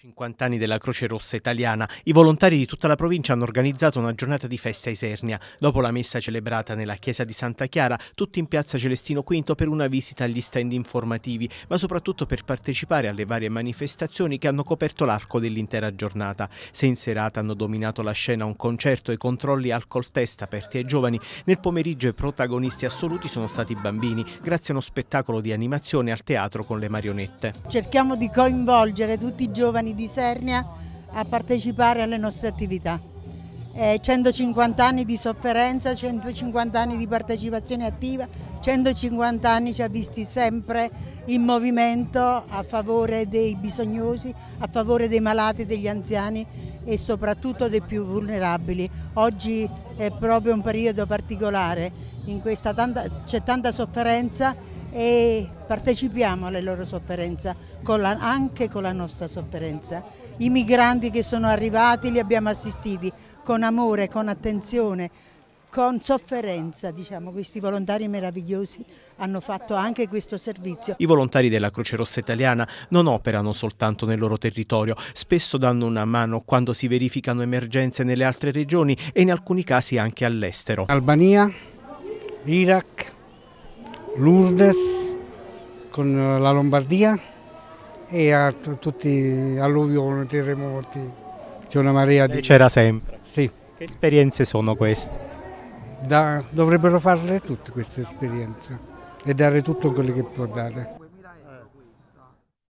50 anni della Croce Rossa italiana, i volontari di tutta la provincia hanno organizzato una giornata di festa a Isernia. Dopo la messa celebrata nella chiesa di Santa Chiara, tutti in piazza Celestino V per una visita agli stand informativi, ma soprattutto per partecipare alle varie manifestazioni che hanno coperto l'arco dell'intera giornata. Se in serata hanno dominato la scena un concerto e controlli alcol test aperti ai giovani, nel pomeriggio i protagonisti assoluti sono stati i bambini, grazie a uno spettacolo di animazione al teatro con le marionette. Cerchiamo di coinvolgere tutti i giovani giovani di Sernia a partecipare alle nostre attività. Eh, 150 anni di sofferenza, 150 anni di partecipazione attiva, 150 anni ci ha visti sempre in movimento a favore dei bisognosi, a favore dei malati, degli anziani e soprattutto dei più vulnerabili. Oggi è proprio un periodo particolare, c'è tanta sofferenza e partecipiamo alle loro sofferenze, anche con la nostra sofferenza. I migranti che sono arrivati li abbiamo assistiti con amore, con attenzione, con sofferenza, diciamo, questi volontari meravigliosi hanno fatto anche questo servizio. I volontari della Croce Rossa Italiana non operano soltanto nel loro territorio, spesso danno una mano quando si verificano emergenze nelle altre regioni e in alcuni casi anche all'estero. Albania, Iraq, l'Urdes con la Lombardia e a tutti alluvioni, terremoti, c'è una marea di... C'era sempre? Sì. Che esperienze sono queste? Da, dovrebbero farle tutte queste esperienze e dare tutto quello che può dare.